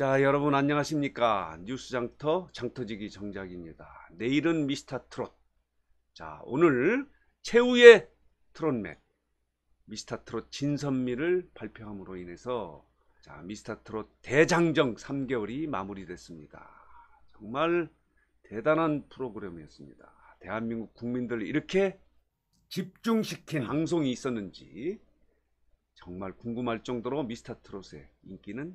자 여러분 안녕하십니까 뉴스장터 장터지기 정작입니다 내일은 미스터 트롯 자 오늘 최후의 트롯맥 미스터 트롯 진선미를 발표함으로 인해서 자 미스터 트롯 대장정 3개월이 마무리됐습니다 정말 대단한 프로그램이었습니다 대한민국 국민들 이렇게 집중시킨 방송이 있었는지 정말 궁금할 정도로 미스터 트롯의 인기는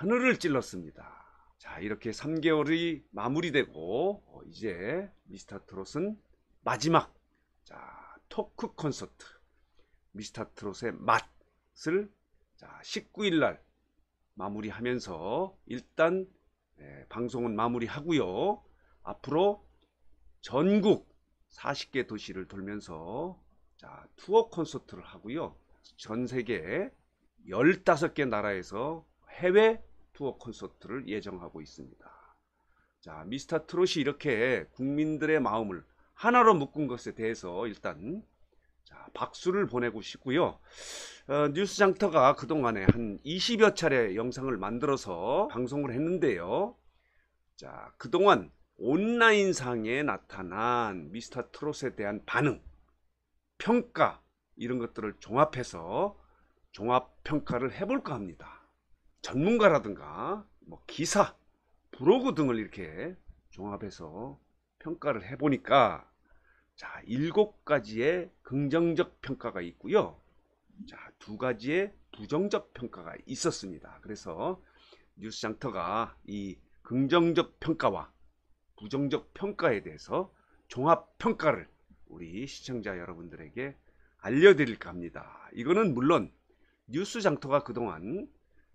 하늘을 찔렀습니다. 자 이렇게 3개월이 마무리되고 어, 이제 미스터 트롯은 마지막 자 토크 콘서트 미스터 트롯의 맛을 자 19일날 마무리하면서 일단 예, 방송은 마무리하고요. 앞으로 전국 40개 도시를 돌면서 자, 투어 콘서트를 하고요. 전 세계 15개 나라에서 해외 투어 콘서트를 예정하고 있습니다. 자, 미스터 트롯이 이렇게 국민들의 마음을 하나로 묶은 것에 대해서 일단 자, 박수를 보내고 싶고요. 어, 뉴스 장터가 그동안에 한 20여 차례 영상을 만들어서 방송을 했는데요. 자, 그동안 온라인상에 나타난 미스터 트롯에 대한 반응, 평가 이런 것들을 종합해서 종합 평가를 해볼까 합니다. 전문가라든가 뭐 기사, 브로그 등을 이렇게 종합해서 평가를 해보니까 자, 일곱 가지의 긍정적 평가가 있고요. 자, 두 가지의 부정적 평가가 있었습니다. 그래서 뉴스 장터가 이 긍정적 평가와 부정적 평가에 대해서 종합 평가를 우리 시청자 여러분들에게 알려드릴까 합니다. 이거는 물론 뉴스 장터가 그동안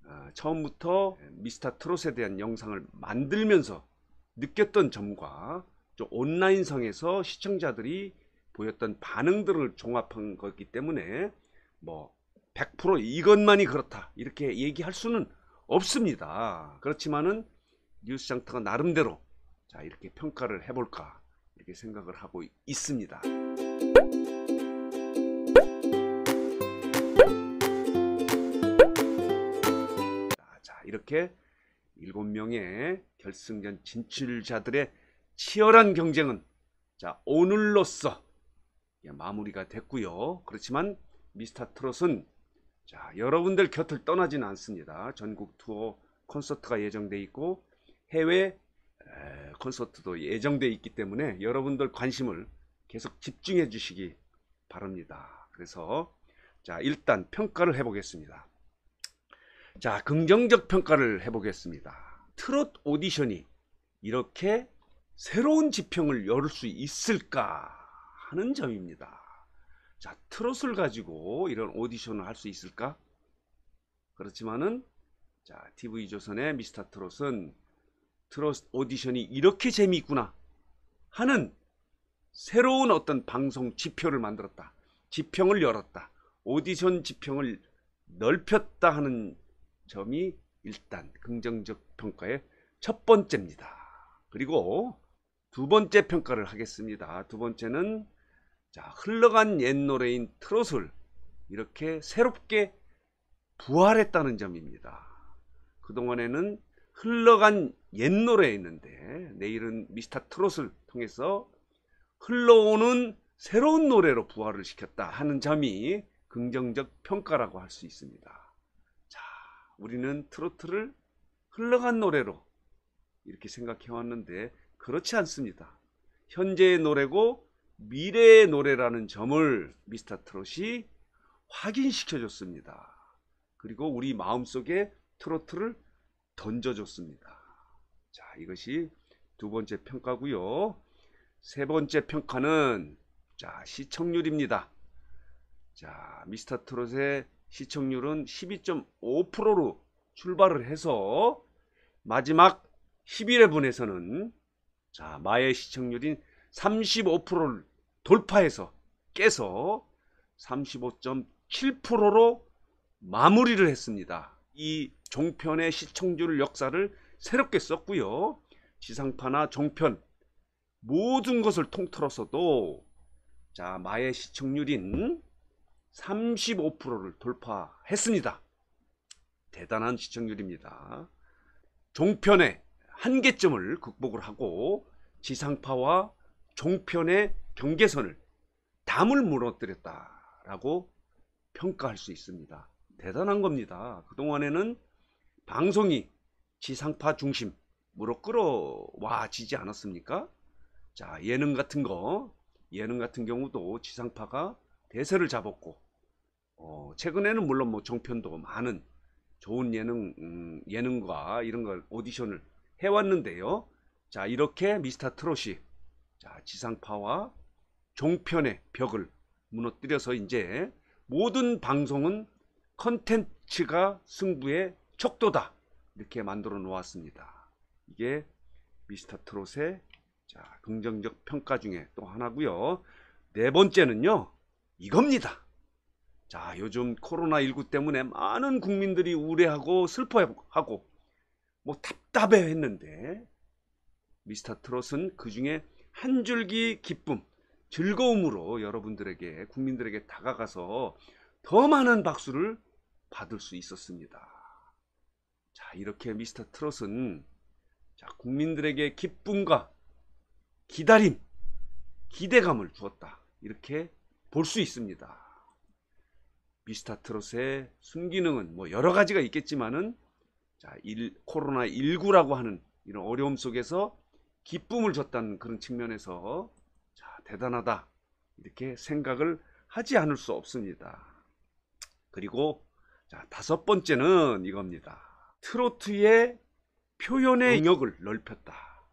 아, 처음부터 미스터 트롯에 대한 영상을 만들면서 느꼈던 점과 온라인상에서 시청자들이 보였던 반응들을 종합한 것이기 때문에 뭐 100% 이것만이 그렇다 이렇게 얘기할 수는 없습니다. 그렇지만은 뉴스 장터가 나름대로 자 이렇게 평가를 해볼까 이렇게 생각을 하고 있습니다. 이렇게 일곱 명의 결승전 진출자들의 치열한 경쟁은 자 오늘로써 마무리가 됐고요. 그렇지만 미스터 트롯은 자 여러분들 곁을 떠나진 않습니다. 전국 투어 콘서트가 예정돼 있고 해외 콘서트도 예정돼 있기 때문에 여러분들 관심을 계속 집중해 주시기 바랍니다. 그래서 자 일단 평가를 해보겠습니다. 자, 긍정적 평가를 해보겠습니다. 트롯 오디션이 이렇게 새로운 지평을 열 수 있을까 하는 점입니다. 자, 트롯을 가지고 이런 오디션을 할 수 있을까? 그렇지만은 자, TV조선의 미스터 트롯은 트롯 오디션이 이렇게 재미있구나 하는 새로운 어떤 방송 지표를 만들었다. 지평을 열었다. 오디션 지평을 넓혔다 하는 점이 일단 긍정적 평가의 첫 번째입니다. 그리고 두 번째 평가를 하겠습니다. 두 번째는 자, 흘러간 옛 노래인 트롯을 이렇게 새롭게 부활했다는 점입니다. 그동안에는 흘러간 옛 노래 있는데 내일은 미스터 트롯을 통해서 흘러오는 새로운 노래로 부활을 시켰다 하는 점이 긍정적 평가라고 할 수 있습니다. 우리는 트로트를 흘러간 노래로 이렇게 생각해 왔는데 그렇지 않습니다. 현재의 노래고 미래의 노래라는 점을 미스터 트롯이 확인시켜 줬습니다. 그리고 우리 마음속에 트로트를 던져 줬습니다. 자, 이것이 두 번째 평가고요. 세 번째 평가는 자, 시청률입니다. 자, 미스터 트롯의 시청률은 12.5%로 출발을 해서 마지막 11회분에서는 자 마의 시청률인 35%를 돌파해서 깨서 35.7%로 마무리를 했습니다. 이 종편의 시청률 역사를 새롭게 썼고요. 지상파나 종편 모든 것을 통틀어서도 자 마의 시청률인 35%를 돌파했습니다. 대단한 시청률입니다. 종편의 한계점을 극복을 하고 지상파와 종편의 경계선을 담을 무너뜨렸다라고 평가할 수 있습니다. 대단한 겁니다. 그동안에는 방송이 지상파 중심으로 끌어와지지 않았습니까? 자 예능 같은 거 예능 같은 경우도 지상파가 대세를 잡았고 어, 최근에는 물론 뭐 정편도 많은 좋은 예능 음, 예능과 이런 걸 오디션을 해왔는데요. 자 이렇게 미스터 트롯이 자 지상파와 종편의 벽을 무너뜨려서 이제 모든 방송은 컨텐츠가 승부의 척도다 이렇게 만들어 놓았습니다. 이게 미스터 트롯의 자 긍정적 평가 중에 또 하나고요. 네 번째는요 이겁니다. 자, 요즘 코로나19 때문에 많은 국민들이 우울해하고 슬퍼하고 뭐 답답해 했는데 미스터 트롯은 그 중에 한 줄기 기쁨, 즐거움으로 여러분들에게, 국민들에게 다가가서 더 많은 박수를 받을 수 있었습니다. 자, 이렇게 미스터 트롯은 자, 국민들에게 기쁨과 기다림, 기대감을 주었다. 이렇게 볼 수 있습니다. 미스타트롯의 순기능은 뭐 여러 가지가 있겠지만은 자, 일, 코로나 19라고 하는 이런 어려움 속에서 기쁨을 줬다는 그런 측면에서 자, 대단하다 이렇게 생각을 하지 않을 수 없습니다. 그리고 자, 다섯 번째는 이겁니다. 트로트의 표현의 영역을 넓혔다.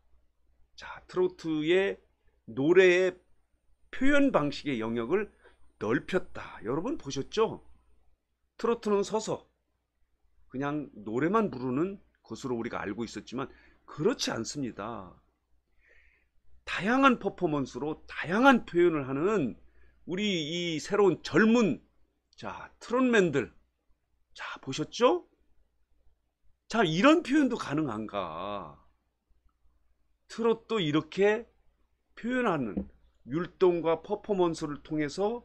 자, 트로트의 노래의 표현 방식의 영역을 넓혔다. 여러분 보셨죠? 트로트는 서서 그냥 노래만 부르는 것으로 우리가 알고 있었지만 그렇지 않습니다. 다양한 퍼포먼스로 다양한 표현을 하는 우리 이 새로운 젊은 자 트롯맨들 자 보셨죠? 자 이런 표현도 가능한가 트롯도 이렇게 표현하는 율동과 퍼포먼스를 통해서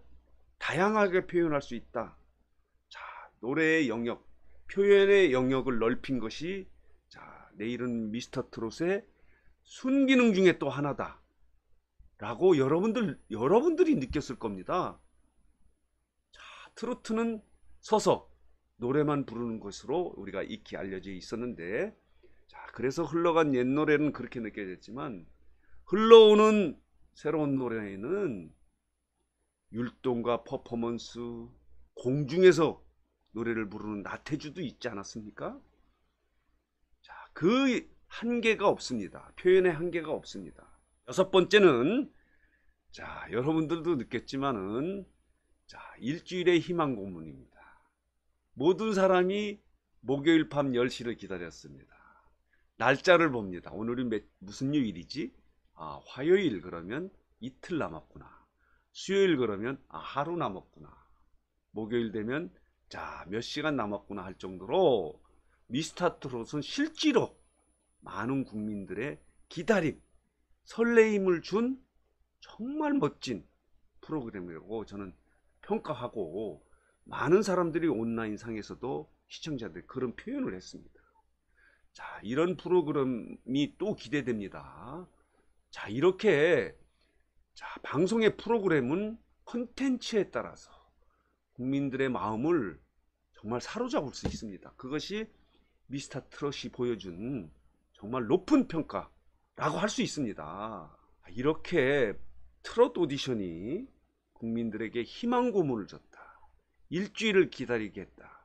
다양하게 표현할 수 있다. 자, 노래의 영역, 표현의 영역을 넓힌 것이 자, 내일은 미스터 트롯의 순기능 중에 또 하나다. 라고 여러분들, 여러분들이 느꼈을 겁니다. 자, 트로트는 서서 노래만 부르는 것으로 우리가 익히 알려져 있었는데, 자, 그래서 흘러간 옛 노래는 그렇게 느껴졌지만, 흘러오는 새로운 노래에는 율동과 퍼포먼스, 공중에서 노래를 부르는 나태주도 있지 않았습니까? 자, 그 한계가 없습니다. 표현의 한계가 없습니다. 여섯 번째는 자, 여러분들도 느꼈지만은 자, 일주일의 희망 고문입니다. 모든 사람이 목요일 밤 10시를 기다렸습니다. 날짜를 봅니다. 오늘이 몇, 무슨 요일이지? 아, 화요일 그러면 이틀 남았구나. 수요일 그러면 아, 하루 남았구나. 목요일 되면 자, 몇 시간 남았구나 할 정도로 미스터트롯은 실제로 많은 국민들의 기다림, 설레임을 준 정말 멋진 프로그램이라고 저는 평가하고 많은 사람들이 온라인 상에서도 시청자들 그런 표현을 했습니다. 자, 이런 프로그램이 또 기대됩니다. 자, 이렇게 자, 방송의 프로그램은 컨텐츠에 따라서 국민들의 마음을 정말 사로잡을 수 있습니다. 그것이 미스터 트롯이 보여준 정말 높은 평가라고 할 수 있습니다. 아, 이렇게 트롯 오디션이 국민들에게 희망 고문을 줬다. 일주일을 기다리게했다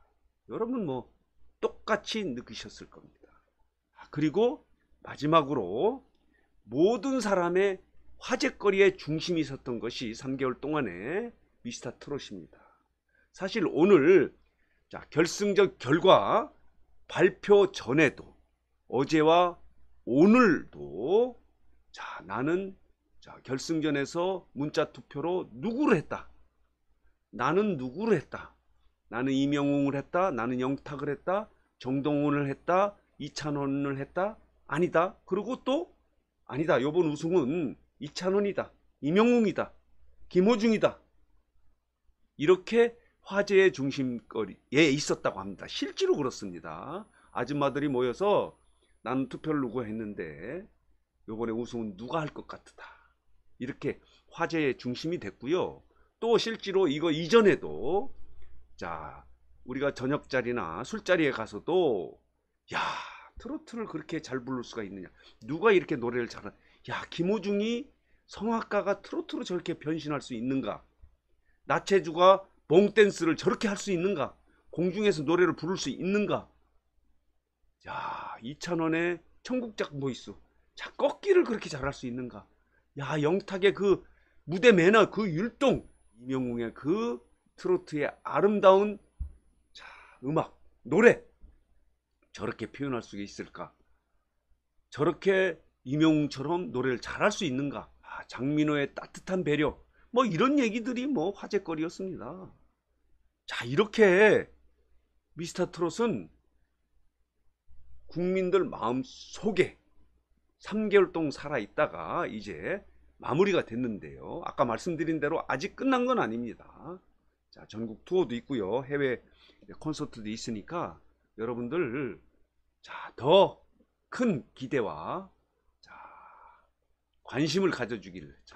여러분 뭐 똑같이 느끼셨을 겁니다. 아, 그리고 마지막으로 모든 사람의 화제거리의 중심이 있었던 것이 3개월 동안의 미스터 트롯입니다. 사실 오늘 자, 결승적 결과 발표 전에도 어제와 오늘도 자, 나는 자, 결승전에서 문자 투표로 누구를 했다. 나는 누구를 했다. 나는 이명웅을 했다. 나는 영탁을 했다. 정동훈을 했다. 이찬원을 했다. 아니다. 그리고 또 아니다. 요번 우승은 이찬원이다. 이명웅이다. 김호중이다. 이렇게 화제의 중심거리에 있었다고 합니다. 실제로 그렇습니다. 아줌마들이 모여서 나는 투표를 누구 했는데 요번에 우승은 누가 할 것 같다. 이렇게 화제의 중심이 됐고요. 또 실제로 이거 이전에도 자 우리가 저녁 자리나 술자리에 가서도 야 트로트를 그렇게 잘 부를 수가 있느냐 누가 이렇게 노래를 잘하냐 야 김호중이 성악가가 트로트로 저렇게 변신할 수 있는가? 나체주가 봉댄스를 저렇게 할 수 있는가? 공중에서 노래를 부를 수 있는가? 야, 이찬원의 천국작 보이스. 자, 꺾기를 그렇게 잘 할 수 있는가? 야, 영탁의 그 무대 매너, 그 율동. 이명웅의 그 트로트의 아름다운 자, 음악, 노래. 저렇게 표현할 수 있을까? 저렇게 이명웅처럼 노래를 잘 할 수 있는가? 장민호의 따뜻한 배려 뭐 이런 얘기들이 뭐 화제거리였습니다. 자 이렇게 미스터 트롯은 국민들 마음속에 3개월 동안 살아있다가 이제 마무리가 됐는데요. 아까 말씀드린 대로 아직 끝난 건 아닙니다. 자, 전국 투어도 있고요. 해외 콘서트도 있으니까 여러분들 자, 더 큰 기대와 관심을 가져주기를 자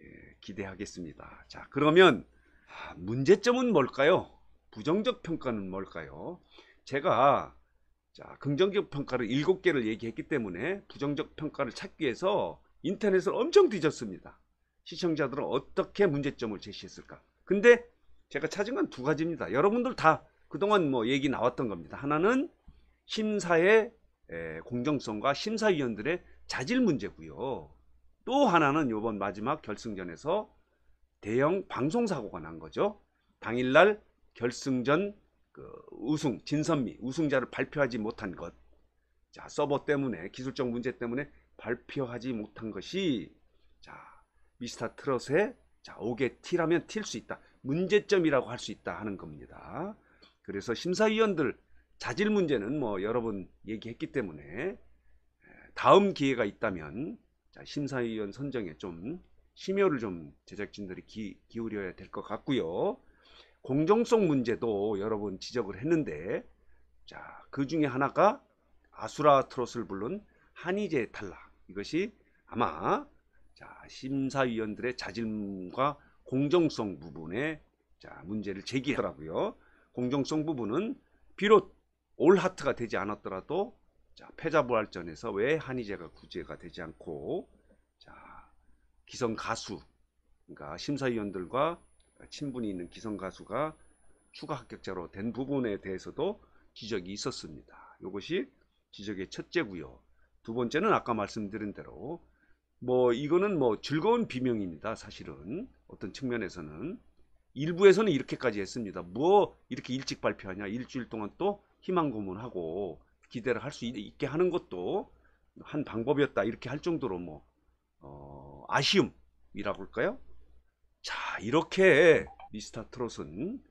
예, 기대하겠습니다. 자 그러면 아, 문제점은 뭘까요? 부정적 평가는 뭘까요? 제가 자 긍정적 평가를 7개를 얘기했기 때문에 부정적 평가를 찾기 위해서 인터넷을 엄청 뒤졌습니다. 시청자들은 어떻게 문제점을 제시했을까? 근데 제가 찾은 건 두 가지입니다. 여러분들 다 그동안 뭐 얘기 나왔던 겁니다. 하나는 심사의 공정성과 심사위원들의 자질 문제고요. 또 하나는 요번 마지막 결승전에서 대형 방송사고가 난 거죠. 당일날 결승전 그 우승, 진선미, 우승자를 발표하지 못한 것. 자, 서버 때문에, 기술적 문제 때문에 발표하지 못한 것이 자, 미스터 트롯의 자, 5개 티라면 튈수 있다. 문제점이라고 할 수 있다 하는 겁니다. 그래서 심사위원들 자질 문제는 뭐 여러 분 얘기했기 때문에 다음 기회가 있다면 자, 심사위원 선정에 좀 심혈을 좀 제작진들이 기, 기울여야 될 것 같고요. 공정성 문제도 여러 번 지적을 했는데 자, 그 중에 하나가 아수라 트롯을 부른 한의제 탈락. 이것이 아마 자, 심사위원들의 자질과 공정성 부분에 자, 문제를 제기하더라고요. 공정성 부분은 비롯올 하트가 되지 않았더라도 자, 패자부활전에서 왜 한의제가 구제가 되지 않고 자, 기성 가수 그러니까 심사위원들과 친분이 있는 기성 가수가 추가 합격자로 된 부분에 대해서도 지적이 있었습니다. 이것이 지적의 첫째고요. 두 번째는 아까 말씀드린 대로 뭐 이거는 뭐 즐거운 비명입니다. 사실은 어떤 측면에서는 일부에서는 이렇게까지 했습니다. 뭐 이렇게 일찍 발표하냐 일주일 동안 또 희망 고문하고 기대를 할 수 있게 하는 것도 한 방법이었다 이렇게 할 정도로 뭐 어, 아쉬움이라고 할까요? 자 이렇게 미스터 트롯은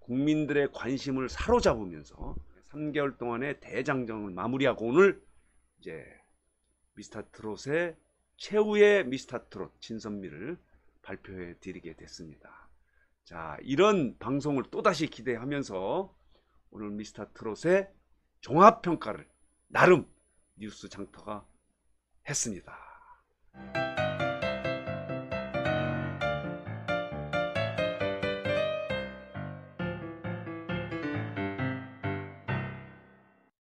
국민들의 관심을 사로잡으면서 3개월 동안의 대장정을 마무리하고 오늘 이제 미스터 트롯의 최후의 미스터 트롯 진선미를 발표해 드리게 됐습니다. 자 이런 방송을 또다시 기대하면서 오늘 미스터 트롯의 종합평가를 나름 뉴스 장터가 했습니다.